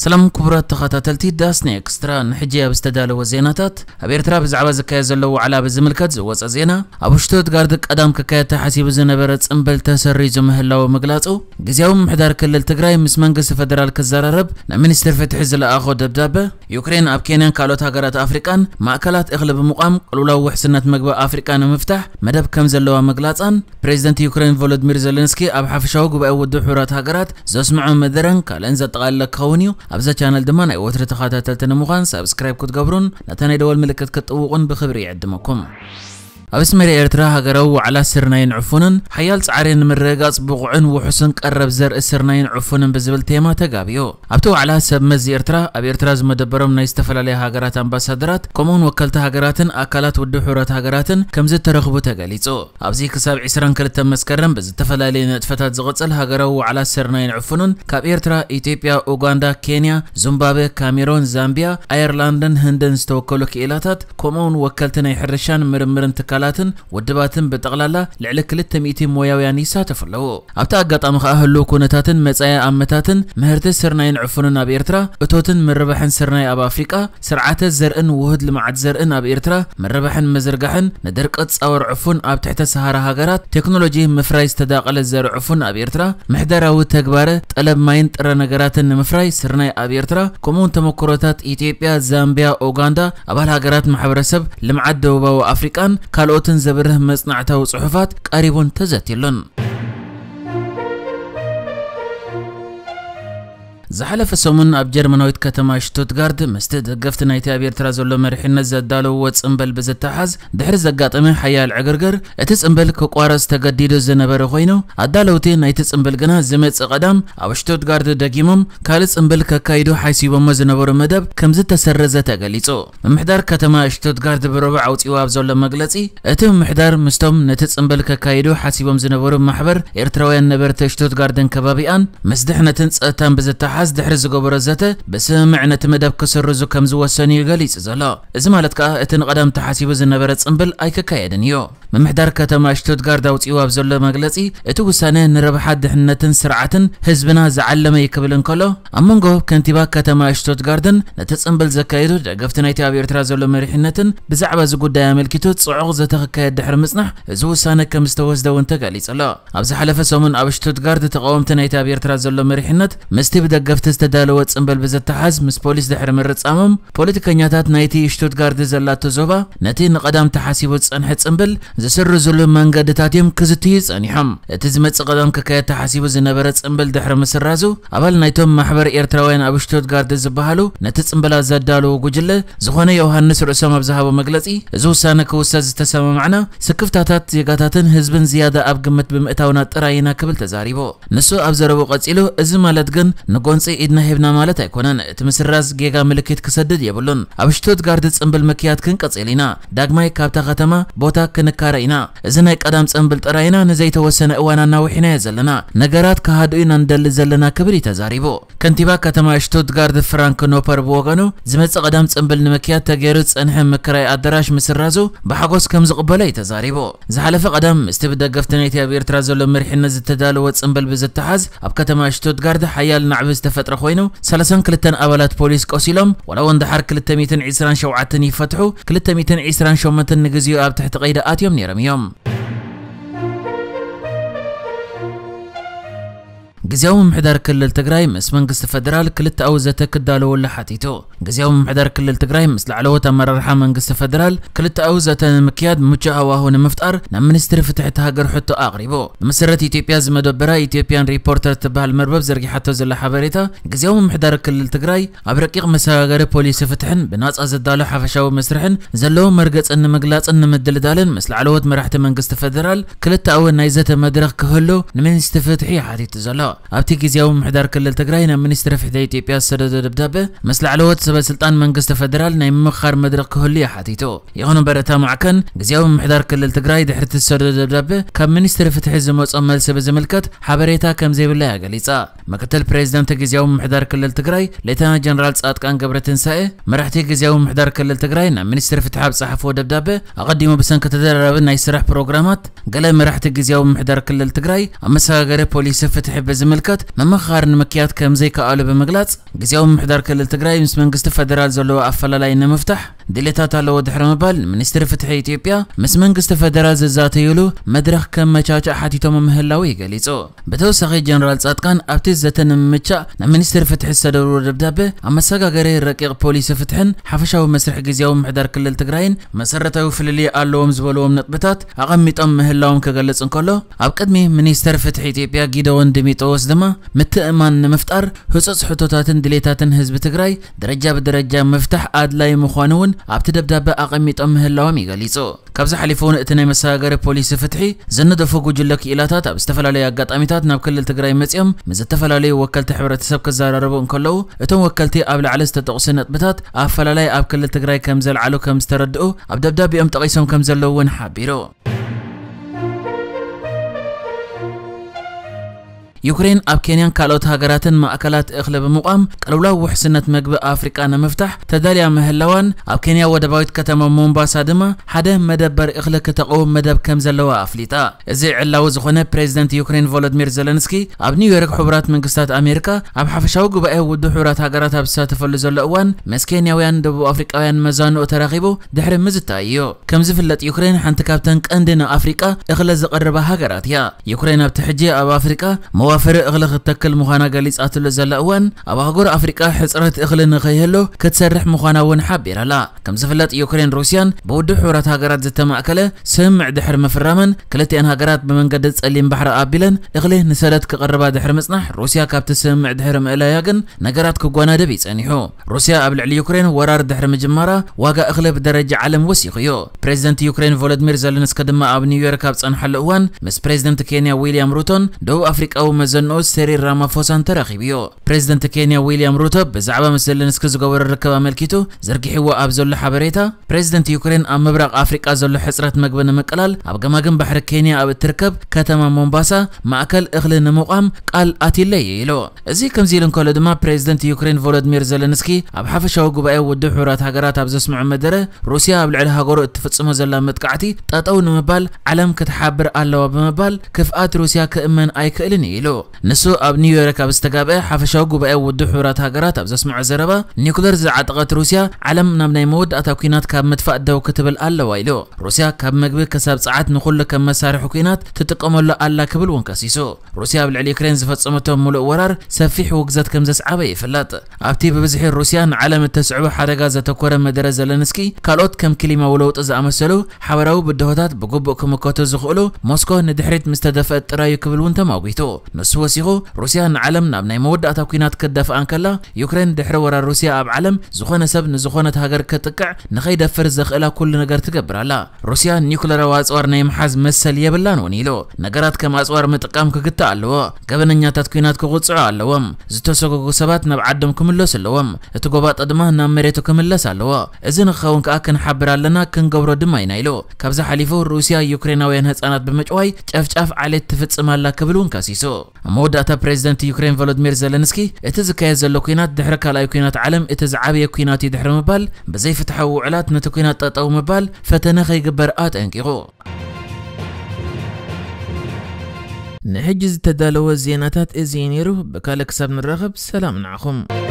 سلام كبرات تخاتلتي داسني اكسترا نحجي بستدال وزيناتات ابيرترا بزعبا زكايا زلو على بزملكات زواز ازينا ابوشتوت قاردك ادام كاكايا تحسي بزينا بارت انبل تسري زمهلاو مقلاتو قزيوم محدار كل التقرايم اسمان قصة فدرال كزارة رب نا منستر فتحي اخو دبدابة يوكرين أب كينيان كالوت هاجرات أفريقان مأكلات أغلب مقام قلولاو وحسنات مغبا أفريقان مفتاح مدب كم زلوا مغلاصان بريزيدنت يوكرين فولودمير زيلينسكي أب حفشاو غبا يودو حورات هاغرات زسمعو مدرن كالن زتقال كونيو أبزا شانل دمان أي وتر تخاتات تلتنا مخان سبسكرايب غبرون نتاني دول ملكت كتقوقون بخبري يعدمكم أبس مري إرتراها غرو على سرناين عفونن حيال سعرين من رقاص بوغعن وحسن قرب زر سرناين عفونن بزبل تيما تقابيو أبتو على سب مزي إرترا أب إرتراز زم دبرم نيستفل عليها هجرات أمباسادرات كومون وكلت هجرات أكالات والدحورات هجرات كم زت رغبو تجاليتو أبزي كساب عسران كلت مسكرن بزتفل علينا تفتات زغتل هجرو على سرناين عفونن كاب إرترا إثيوبيا أوغاندا كينيا زيمبابوي كاميرون زامبيا أيرلندن هندن ستوكولوك كإلاتات كومون وكلتنا يحرشان مرمرن تكال ኣካላትን ወድባትን ብጠቕላላ ልዕሊ 200 ሞያውያን ይሳተፉ ኣለዉ ኣብቲ ኣጋጣሚ ከዓ ህልው ኩነታትን መጻኢ ኣመታትን ምህርቲ ስርናይን ዕፉንን ኣብ ኤርትራ እቶትን ምርባሕን ስርናይ ኣብ ኣፍሪቃ ስርዓተ ዘርእን ውህድ ልምዓት ዘርእን ኣብ ኤርትራ ምርባሕን ምዝርጋሕን ንደርቂ ፃወር ዕፉን ኣብ ትሕቲ ሰሃራ ሃገራት ቴክኖሎጂ ምፍራይ ዝተዳቐለ ዘርኢ ዕፉን ኣብ ኤርትራ ምሕደራዊ ተግባረ ጠለብ ማይን ጥረ ነገራትን ንምፍራይ ስርናይ ኣብ ኤርትራ ከምኡውን ተመክሮታት ኢትዮጵያ ዛምቢያ ኡጋንዳ ኣባል ሃገራት ማሕበረሰብ ልምዓት ደቡባዊ ኣፍሪቃን ካልኦ كالوتن زبره مصنعته وصحفات قريبون تزت يلون ዝሓለፈ ሰሙን ኣብ ጀርመናዊት ከተማ ሽቱትጋርድ ምስቲ ደገፍቲ ናይቲ ኣብ ኤርትራ ዘሎ መሪሕነት ዘዳለውዎ ፅምበል ብዝተሓዝ ድሕሪ ዘጋጠመ ሓያል ዕግርግር እቲ ፅምበል ክቋረፅ ተገዲዱ ዝነበረ ኮይኑ ኣዳለውቲ ናይቲ ፅምብል ግና ዝመፅእ ቀዳም ኣብ ሽቱትጋርድ ደጊሞም ካልእ ፅምብል ከካይዱ ሓሲቦሞ ዝነበሩ መደብ ከምዝተሰረዘ ተገሊጹ ምምሕዳር ከተማ ሽቱትጋርድ ብረቡዕ ኣውፂኡ ኣብ ዘሎ መግለፂ እቲ ምምሕዳር ምስቶም ነቲ ፅምብል ከካይዱ ሓሲቦም ዝነበሩ ማሕበር ኤርትራውያን ነበርቲ ሽቱትጋርድን ከባቢኣን ምስ ድሕነትን ፀጥታን ብዝተሓዝ حز دحرز قبر زته بس معنى تمدب كسر رزو كم زوسني قليص زلا زمالتك اتن قدم تحاسيب زنبرة صنبل ايكا كايدنيو من محدار كتما اشتوت قارد او تيوا بزول مغلسي اتو سنه نربح حد حنتن سرعه حزبنا زعلم يكبل انكلو امونغو كنتيبا كتما اشتوت قاردن نتصنبل زكايدو دغفتن ايتا بيرترا زول مريحنتن بزعبه زغو دا ملكيتو صعوغ زته كاي دحر مصنح زو سنه كم استوز دو انت قاليص ابز حلفه سومن ابشتوت قارد تقاومتن ايتا بيرترا زول مريحنت مستي بدك ደገፍቲ ዝተዳለወ ፅምበል ብዝተሓዝ ምስ ፖሊስ ድሕሪ ምርፃሞም ፖለቲከኛታት ናይቲ ሽቱትጋርድ ዘላቶ ዞባ ነቲ ንቐዳም ተሓሲቡ ዝፀንሐ ፅምብል ዝስርዝሉ መንገድታት እዮም ክዝትዩ ፀኒሖም እቲ ዝመፅእ ቀዳም ክካየድ ተሓሲቡ ዝነበረ ፅምብል ድሕሪ ምስራዙ ኣባል ናይቶም ማሕበር ኤርትራውያን ኣብ ሽቱትጋርድ ዝበሃሉ ነቲ ፅምብላት ዘዳለዎ ጉጅለ ዝኾነ ዮሃንስ ርእሶም ኣብ ዝሃቦ መግለፂ እዚ ውሳነ ክውሰድ ዝተሰማምዕና ስክፍታታት ዜጋታትን ህዝብን ዝያዳ ኣብ ግምት ብምእታውና ጥራይና ክብል ተዛሪቦ ንሱ ኣብ ዘረቡ ቀፂሉ እዚ ማለት ግን ንጎን ኣንፂ ኢድና ሂብና ማለት ኣይኮነን እቲ ምስራዝ ጌጋ ምልክት ክሰድድ የብሉን ኣብ ሽቱትጋርድ ፅምብል ምክያድ ክንቀፅል ኢና ዳግማይ ካብታ ከተማ ቦታ ክንካረ ኢና እዚ ናይ ቀዳም ፅምብል ጥራይ ኢና ንዘይተወሰነ እዋን ኣናዊሕናየ ዘለና ነገራት ካሃዱ ኢና ንደሊ ዘለና ክብል እዩ ተዛሪቡ ከንቲባ ከተማ ሽቱትጋርድ ፍራንክ ኖፐር ብወገኑ ዝመፅእ ቀዳም ፅምብል ንምክያድ ተገይሩ ዝፀንሐ ምክራይ ኣዳራሽ ምስራዙ ብሓጎስ ከም ዝቕበለ እዩ ተዛሪቡ ዝሓለፈ ቀዳም ምስቲ ብደገፍቲ ናይቲ ኣብ ኤርትራ ዘሎ መሪሕነት ዝተዳለወ ፅምብል ብዝተሓዝ ኣብ ከተማ ሽቱትጋርድ ሓያል ናዕቢ ዝተፈጥረ ኮይኑ 32 ኣባላት ፖሊስ ቆሲሎም ወላ ድሓር 227 ይፈትሑ 228 ንግዚኡ ኣብ ትሕቲ ቀይዲ ኣትዮም ነይሮም እዮም جزيو ممحدار كلل تقراي مس منقست فدرال كلت اوزته كدالو ولا حاتيتو جزيو ممحدار كلل تقراي مس لعلوه تمر رحا منقست فدرال كلت اوزته مكياد مجا واهو نمفطر نمنستر فتحت هاجر حتو اغريبو مسرات ايتيوبيا زمدو برا ايتيوبيان ريبورتر تبال مربب زرقي حتو زلا حبريتا جزيو ممحدار كلل تقراي ابرقيق مس هاجر بوليس فتحن بناص ازدالو حفشاو مسرحن زلو مرقص ان مغلاص ان مدل دالن مس لعلوه مرحت منقست فدرال كلت اول نايزته مدرخ كهلو نمنستر فتحي حاتيتو زلو ابتي كيزياوي محدار كلل تقراينا منيستر في ايتيبيا السرد دبدابه مسلع لوت سبا سلطان منقست فدرال ناي مخار مدرق كهولية حاتيتو يغنو برا تامعكن كيزياوي محدار كلل تقراي دحرت السرد دبدابه كان منيستر في تحز موص امال سبا زملكت حابريتا كم زي بلايا قليصا مكتل بريزدانت كيزياوي محدار كلل تقراي ليتانا جنرال سات كان قبرة تنسائي مرحتي كيزياوي محدار كلل تقراي ناي منيستر في تحاب صحف ودبدابه اقدمو بسنك تدرب ناي سرح بروغرامات قلا مرحتي كيزياوي محدار كلل تقراي امسا غري بوليس فتح بزملكت ንምልከት ምምኽኻርን ምክያድ ከም ዘይከኣሉ ብምግላጽ ግዜያዊ ምምሕዳር ክልል ትግራይ ምስ መንግስቲ ፈደራል ዘለዎ ኣፈላላይ ንምፍታሕ ድልታታለዎ ድሕሪ ምባል ሚኒስትሪ ፍትሒ ኢትዮጵያ ምስ መንግስቲ ፈደራል ዝዛተይሉ መድረኽ ከም መቻቻ ሓቲቶም ምህላው ይገሊጹ ብተወሳኺ ጀነራል ጻድቃን ኣብቲ ዘተንምምቻእ ናብ ሚኒስትሪ ፍትሒ ዝተደብሩ ደብዳቤ ኣመሰጋገሪ ረቂቕ ፖሊሲ ፍትሕን ሓፈሻዊ መስርሕ ግዜያዊ ምሕዳር ክልል ትግራይን መሰረታዊ ፍልልይ ኣለዎም ዝበልዎም ነጥብታት ኣቐሚጦም ምህላዎም ክገልጽ እንከሎ ኣብ ቅድሚ ሚኒስተር ፍትሒ ኢትዮጵያ ጊደወን ዲሚጥሮስ ድማ ምትእማን ንምፍጣር ህፁፅ ሕቶታትን ድሌታትን ህዝቢ ትግራይ ደረጃ ብደረጃ ምፍታሕ ኣድላይ ምዃኑ እውን عبت دب دب أقمت أمه اللوامي قاليزو كابز حليفون اتناي مساقر بوليس فتحي زند فوقو جلك إلاتات استفلا لي أقات أميتات ناب كل التقراي مزيم مز استفلا لي وكلت حبرة سبك الزار ربو انكلو اتون وكلتي قبل على استتقسن أطبتات أفلا لي أب كل التقراي كمزل علو كمز تردقو أب دب دب أم تقيسهم كمزل لون حابيرو يوكرين أب كينيان كالوت هاجرات مأكلات إغلب مقام قلولا وحسنة مجب أفريقيا مفتح تداليا مهلوان أب كينيا ودبايت كتما مومباسا دما حدا مدبر إغلب كتقو مدب كم زلوا أفليتا ازي علاو زخونة بريزيدنت يوكرين فولودمير زيلنسكي أب نيويورك حبرات منقستات أمريكا أب حفشاو غبا اي ودو حبرات هاجرات بساتفلو زلوا أوان مسكينياويان دبو أفريقياويان مزانو تراغيبو دحر مزتا أيو كم زفلت يوكرين حنت كابتن قندنا افريكا إغلب زقربا هاجرات يا يوكرين أب تحجي أب افريكا مو أوافر أغلى تكل مخانا قليس أتل زلأوان أباغور أفريقا حصرت أغلى نغيهلو كتسرح مخانا ون حابير لا كم زفلات يوكرين روسيان بودو حورات هاقرات زتا مأكلة سمع دحر مفرامن كلتي أن هاقرات بمن قدت سألين بحر آبيلن أغلى نسالت كقربا دحر مصنح روسيا كابت سمع دحر مألا يغن نقرات كقوانا دبيس أنيحو روسيا قبل على يوكرين ورار دحر مجمارا واقع أغلى بدرجة عالم وسيقيو بريزدنت يوكرين فولادمير زلنس كدما أب نيويورك أبس أنحل مس بريزدنت كينيا ويليام روتون دو أفريقا مەزن ئەو سەری ڕامەفۆسان تەرەخیبیەوە پرزیدنت کێنیا ویلیام ڕوتە بەزعبە مەسل لە الركبه ملكيتو ڕکەوە مەلکیت و زرگیحوە ئابزۆر لە حەبەرێتە پرزیدنت یوکرێن ئەمەبراق ئافریقا زۆر لە حسرەت مەگبنە مەقلال ئەبگەمەگەم بەحر کێنیا ئەوە ترکەب کەتەما مۆمباسا ماکەل ئەخل نەمەقام قال ئاتی لەیەلەوە ئەزی کەم زیلن کۆ لە دما پرزیدنت یوکرێن ڤۆلۆدمیر زەلەنسکی ئەب حەفەشەوە گوبایە وە دوو حورات هاگەرات ئابزەس محەممەد اب روسیا ئەبلعل هاگۆرە تفەچمە زەلا مەتقعتی تاتەو نەمەبال عەلەم کەتحابر ئالەوە بمەبال كفئات روسيا كأمن آيكألني له نسو ኣብ ኒውዮርክ ኣብ ዝተጋብአ ሓፈሻዊ ጉባኤ ውድብ ሕቡራት ሃገራት ኣብ ዘስምዖ ዘረባ ኒኩለር ዝዓጠቐት ሩስያ ዓለም ናብ ናይ መወዳእታ ኩናት ካብ ምጥፋእ ደው ክትብል ኣለዋ ኢሉ ሩስያ ካብ ምግቢ ክሳብ ፀዓት ንኩሉ ከም መሳርሒ ኩናት ትጥቀመሉ ኣላ ክብል እውን ከሲሱ ሩስያ ኣብ ልዕሊ ዩክሬን ዝፈፀመቶ ሙሉእ ወራር ሰፊሕ ውግዘት ከም ዘስዓበ ይፍለጥ ኣብቲ ብብዝሒ ሩስያ ንዓለም እተስዕቦ ሓደጋ ዘተኮረ መደረ ዘለንስኪ ካልኦት ከም ክሊማዊ ለውጢ ዝኣመሰሉ ሓበራዊ ብድሆታት ብግቡእ ክምከቱ ዝኽእሉ ሞስኮ ንድሕሪት ምስ ተደፍአት ጥራይ ክብል እውን ተማጒቱ ምስ ወሲኹ ሩስያ ንዓለም ናብ ናይ መወዳእታ ኩናት ክደፍኣን ከላ ዩክሬን ድሕሪ ወራር ሩስያ ኣብ ዓለም ዝኾነ ሰብ ንዝኾነት ሃገር ከጥቅዕ ንኸይደፍር ዘኽእላ ኩሉ ነገር ትገብር ኣላ ሩስያ ኒኩለራዊ ኣፅዋር ናይ ምሓዝ መሰል የብላን እውን ኢሉ ነገራት ከም ኣፅዋር ምጥቃም ክግታእ ኣለዎ ገበነኛታት ኩናት ክቕፅዑ ኣለዎም ዝተሰገጉ ሰባት ናብ ዓዶም ክምለሱ ኣለዎም እቲ ጎባጣ ድማ ናብ መሬቱ ክምለስ ኣለዎ እዚ ንክኸውን ከዓ ክንሓብር ኣለና ክንገብሮ ድማ ኢና ኢሉ ካብዚ ሓሊፉ ሩስያ ዩክሬናውያን ህፃናት ብምጭዋይ ጨፍጫፍ ዓሌት ትፍፅም ኣላ ክብል እውን ከሲሱ موداتا بريزيدنت يوكرين فولودمير زيلنسكي اتزكايا زلو كينات دحر كالاي كينات عالم اتز عبيه كينات يدحر مبال بزي فتحو علات نتو كينات تطو مبال فتنه خيقبر آت انكيغو نحجز تدالو الزيناتات ازينيرو بكالك سب نرغب سلام نعخم